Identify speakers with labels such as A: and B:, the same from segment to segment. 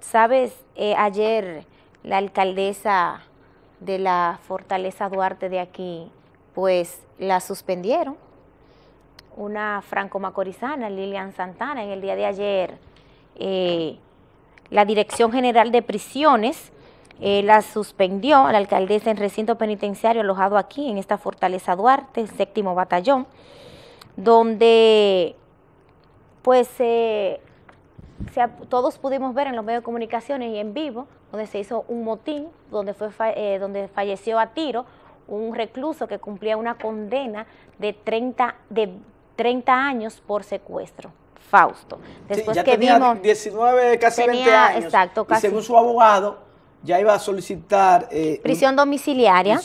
A: Sabes, eh, ayer la alcaldesa de la Fortaleza Duarte de aquí, pues la suspendieron. Una franco-macorizana, Lilian Santana, en el día de ayer, eh, la Dirección General de Prisiones eh, la suspendió, la alcaldesa en recinto penitenciario alojado aquí, en esta Fortaleza Duarte, séptimo batallón, donde pues se todos pudimos ver en los medios de comunicaciones y en vivo, donde se hizo un motín, donde, fue, eh, donde falleció a tiro un recluso que cumplía una condena de 30, de 30 años por secuestro. Fausto. Después que vimos,
B: 19, casi 20 años. Exacto, Y según su abogado, ya iba a solicitar... Eh, prisión,
A: domiciliaria,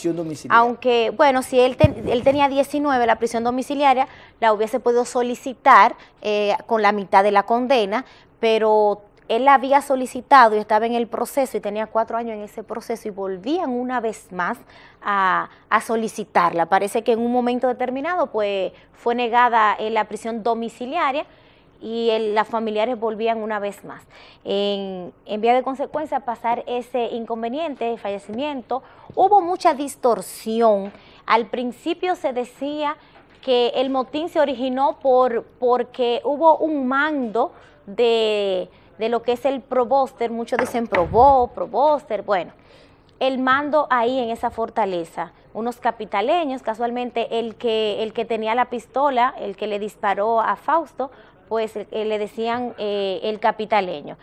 A: Aunque, bueno, si él, él tenía 19, la prisión domiciliaria la hubiese podido solicitar eh, con la mitad de la condena, pero él había solicitado y estaba en el proceso y tenía cuatro años en ese proceso y volvían una vez más a, solicitarla. Parece que en un momento determinado pues fue negada la prisión domiciliaria y las familiares volvían una vez más. En, vía de consecuencia pasar ese inconveniente, fallecimiento, hubo mucha distorsión. Al principio se decía que el motín se originó por, porque hubo un mando de, lo que es el probóster, muchos dicen probó, probóster, bueno, el mando ahí en esa fortaleza. Unos capitaleños, casualmente el que, el que tenía la pistola, el que le disparó a Fausto, pues eh, le decían eh, el capitaleño.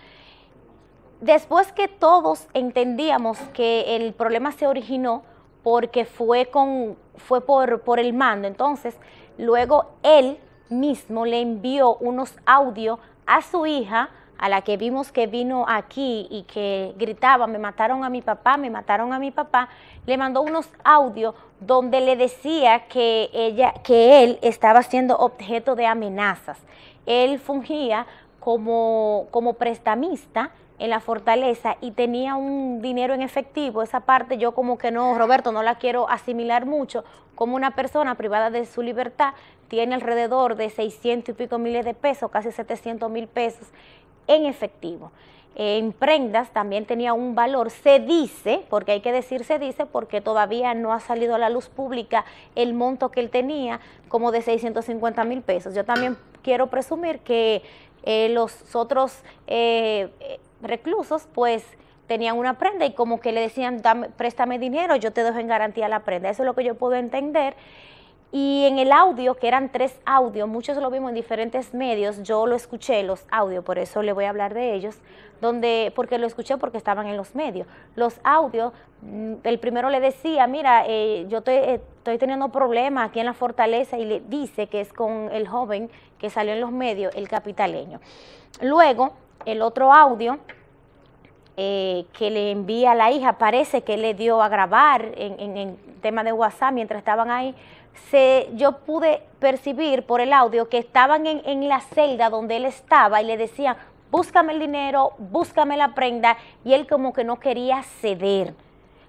A: Después que todos entendíamos que el problema se originó porque fue, con, fue por, por el mando, entonces luego él mismo le envió unos audios a su hija, a la que vimos que vino aquí y que gritaba, me mataron a mi papá, me mataron a mi papá, le mandó unos audios donde le decía que, ella, que él estaba siendo objeto de amenazas. Él fungía como, como prestamista en la fortaleza y tenía un dinero en efectivo, esa parte yo como que no, Roberto, no la quiero asimilar mucho, como una persona privada de su libertad tiene alrededor de 600 y pico miles de pesos, casi 700 mil pesos en efectivo. En prendas también tenía un valor, se dice, porque hay que decir se dice, porque todavía no ha salido a la luz pública el monto que él tenía, como de 650 mil pesos. Yo también quiero presumir que eh, los otros... Eh, reclusos, pues tenían una prenda y como que le decían, préstame dinero, yo te dejo en garantía la prenda. Eso es lo que yo puedo entender. Y en el audio, que eran tres audios, muchos lo vimos en diferentes medios, yo lo escuché, los audios, por eso le voy a hablar de ellos, donde, porque lo escuché porque estaban en los medios. Los audios, mm, el primero le decía, mira, eh, yo estoy, eh, estoy teniendo problemas aquí en la fortaleza y le dice que es con el joven que salió en los medios, el capitaleño. Luego, el otro audio eh, que le envía a la hija, parece que le dio a grabar en, en, en tema de WhatsApp mientras estaban ahí, se, yo pude percibir por el audio que estaban en, en la celda donde él estaba y le decían, búscame el dinero, búscame la prenda, y él como que no quería ceder.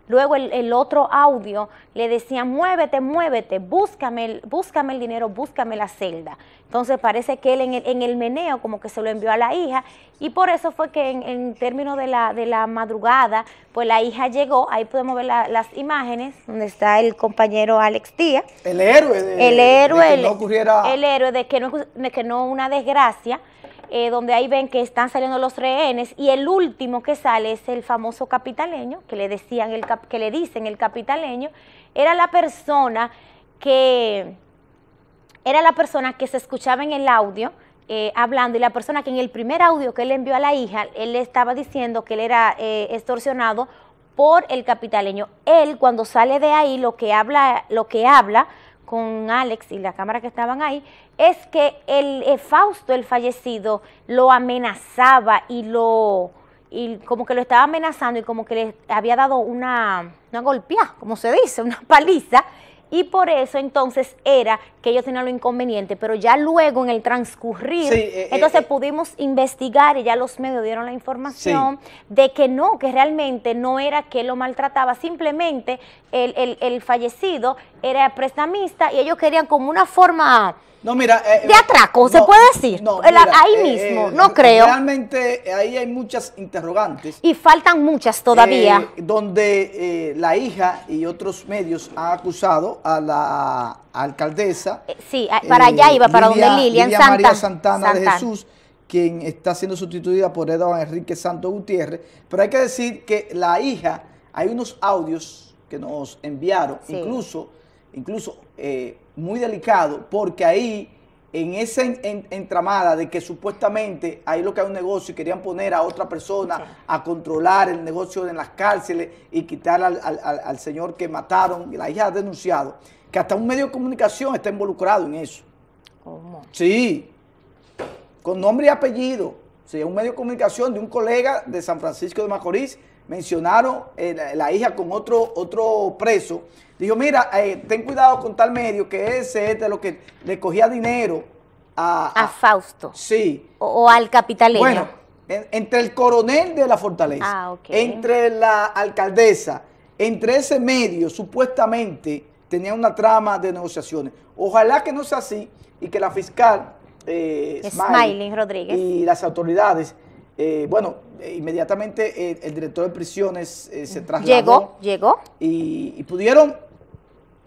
A: Luego el, otro audio le decía, muévete, muévete, búscame el, búscame el dinero, búscame la celda. Entonces parece que él en el, meneo como que se lo envió a la hija y por eso fue que en, términos de la, de la madrugada, pues la hija llegó, ahí podemos ver las imágenes donde está el compañero Alex Díaz. El héroe de, el héroe, que no ocurriera... El héroe de que no una desgracia. Eh, donde ahí ven que están saliendo los rehenes y el último que sale es el famoso capitaleño, que le, decían el que le dicen el capitaleño, era la persona que era la persona que se escuchaba en el audio eh, hablando y la persona que en el primer audio que él envió a la hija, él le estaba diciendo que él era eh, extorsionado por el capitaleño. Él cuando sale de ahí lo que habla, lo que habla con Alex y la cámara que estaban ahí, es que el, eh, Fausto, el fallecido, lo amenazaba y lo y como que lo estaba amenazando y como que le había dado una, una golpeada, como se dice, una paliza, y por eso entonces era que ellos tenían lo inconveniente, pero ya luego en el transcurrir, eh, eh, entonces eh. pudimos investigar y ya los medios dieron la información de que no, que realmente no era que lo maltrataba, simplemente el, fallecido era prestamista y ellos querían como una forma... No, mira, de atraco, ¿se puede decir? ahí mismo, no creo.
B: Realmente ahí hay muchas interrogantes.
A: Y faltan muchas todavía.
B: donde la hija y otros medios han acusado a la alcaldesa. Eh,
A: sí, para eh, allá iba, para donde Lilian Santa María Santana, de Jesús,
B: quien está siendo sustituida por Eduardo Enrique Santo Gutiérrez. Pero hay que decir que la hija, hay unos audios que nos enviaron, incluso, incluso eh, muy delicado, porque ahí en esa entramada de que supuestamente ahí lo que hay un negocio y querían poner a otra persona a controlar el negocio en las cárceles y quitar al, al señor que mataron, la hija ha denunciado, que hasta un medio de comunicación está involucrado en eso. ¿Cómo? Sí, con nombre y apellido. Sí, un medio de comunicación de un colega de San Francisco de Macorís mencionaron eh, la, hija con otro, otro preso, dijo, mira, eh, ten cuidado con tal medio que ese es de lo que le cogía dinero a... A, Fausto. Sí.
A: O, al capitalero Bueno,
B: entre el coronel de la fortaleza, ah, entre la alcaldesa, entre ese medio, supuestamente tenía una trama de negociaciones. Ojalá que no sea así y que la fiscal... Eh,
A: Rodríguez. Y
B: las autoridades eh, bueno, eh, inmediatamente eh, el director de prisiones se trasladó. Llegó, llegó. Y, pudieron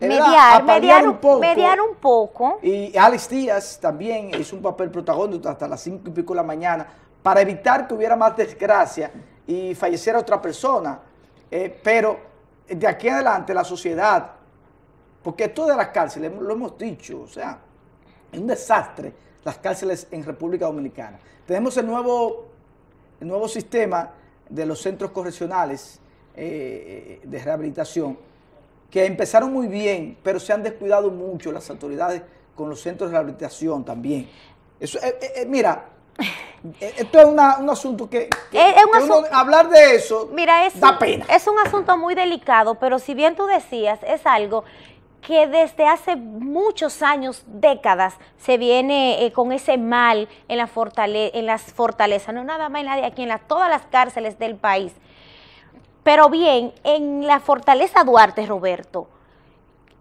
A: mediar, mediar un, poco, mediar un poco.
B: Y Alex Díaz también hizo un papel protagónico hasta las cinco y pico de la mañana para evitar que hubiera más desgracia y falleciera otra persona. pero de aquí adelante la sociedad, porque esto de las cárceles, lo hemos dicho, o sea, es un desastre las cárceles en República Dominicana. Tenemos el nuevo el nuevo sistema de los centros correccionales eh, eh, de rehabilitación, que empezaron muy bien, pero se han descuidado mucho las autoridades con los centros de rehabilitación también.
A: Eso, eh, mira, esto es un asunto que, hablar de eso da pena. Es un asunto muy delicado, pero si bien tú decías, es algo que desde hace muchos años, décadas, se viene eh, con ese mal en, la las fortalezas, no nada más en la aquí, en todas las cárceles del país. Pero bien, en la fortaleza Duarte, Roberto,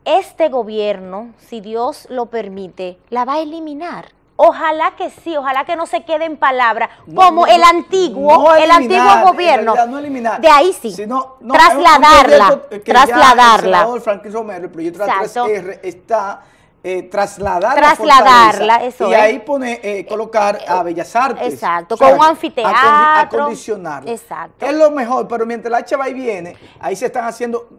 A: este gobierno, si Dios lo permite, la va a eliminar. Ojalá que sí, ojalá que no se quede en palabras, como el antiguo, el antiguo gobierno.
B: de ahí sí. trasladarla. trasladarla. el, Romero, el proyecto de la 3R está eh, trasladarla. Trasladarla, Y ahí pone, eh, colocar a eh, Bellas Artes. Exacto, con un anfiteatro. Acondicionarlo. Exacto. Es lo mejor, pero mientras la hacha va y viene, ahí se están haciendo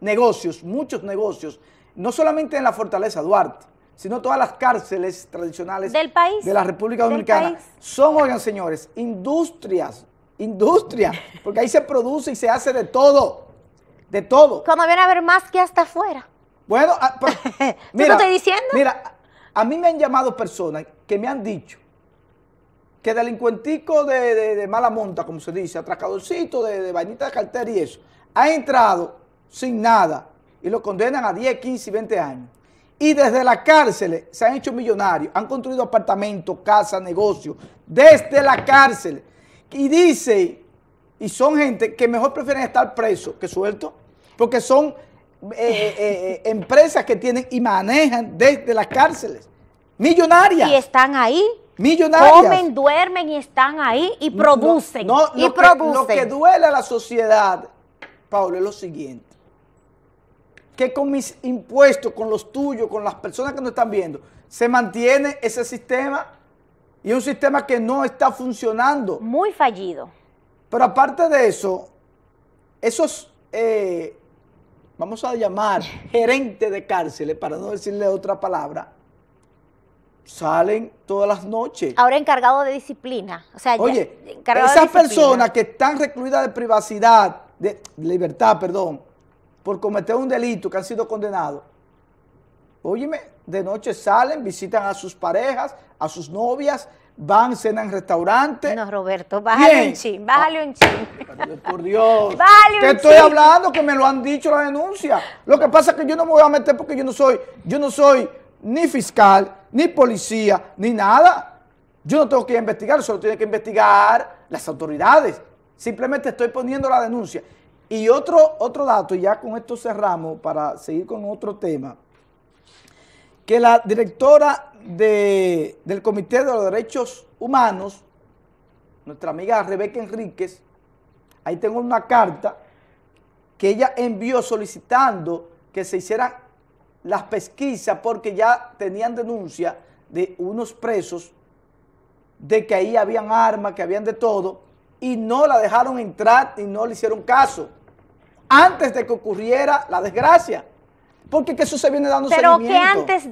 B: negocios, muchos negocios, no solamente en la Fortaleza Duarte sino todas las cárceles tradicionales del
A: país, de la República Dominicana,
B: son, oigan señores, industrias, industrias, porque ahí se produce y se hace de todo, de todo. Como viene a ver más que hasta afuera. Bueno, ah, mira, estoy diciendo? Mira, a mí me han llamado personas que me han dicho que delincuentico de, mala monta, como se dice, atracadorcito de, de vainita de cartera y eso, ha entrado sin nada y lo condenan a 10, 15, 20 años y desde la cárcel se han hecho millonarios, han construido apartamentos, casas, negocios, desde la cárcel. Y dicen, y son gente que mejor prefieren estar preso que suelto, porque son eh, eh, eh, empresas que tienen y manejan desde las cárceles. Millonarias. Y están ahí. Millonarias. Comen,
A: duermen y están ahí y producen. y producen. lo que
B: duele a la sociedad, Pablo, es lo siguiente que con mis impuestos, con los tuyos, con las personas que nos están viendo, se mantiene ese sistema y un sistema que no está funcionando. Muy fallido. Pero aparte de eso, esos, eh, vamos a llamar, gerentes de cárceles, para no decirle otra palabra, salen todas las noches.
A: Ahora encargado de disciplina. O sea, Oye, esas personas que
B: están recluidas de privacidad, de libertad, perdón, por cometer un delito que han sido condenados, óyeme, de noche salen, visitan a sus parejas, a sus novias, van, cenan en restaurante. No, Roberto, bájale un
A: chin, bájale un
B: chin. por Dios. Te estoy hablando que me lo han dicho la denuncia. Lo que pasa es que yo no me voy a meter porque yo no soy, yo no soy ni fiscal, ni policía, ni nada. Yo no tengo que investigar, solo tiene que investigar las autoridades. Simplemente estoy poniendo la denuncia. Y otro, otro dato, y ya con esto cerramos para seguir con otro tema, que la directora del Comité de los Derechos Humanos, nuestra amiga Rebeca Enríquez, ahí tengo una carta que ella envió solicitando que se hicieran las pesquisas porque ya tenían denuncia de unos presos de que ahí habían armas, que habían de todo, y no la dejaron entrar y no le hicieron caso antes de que ocurriera la desgracia. Porque que eso se viene dando Pero que antes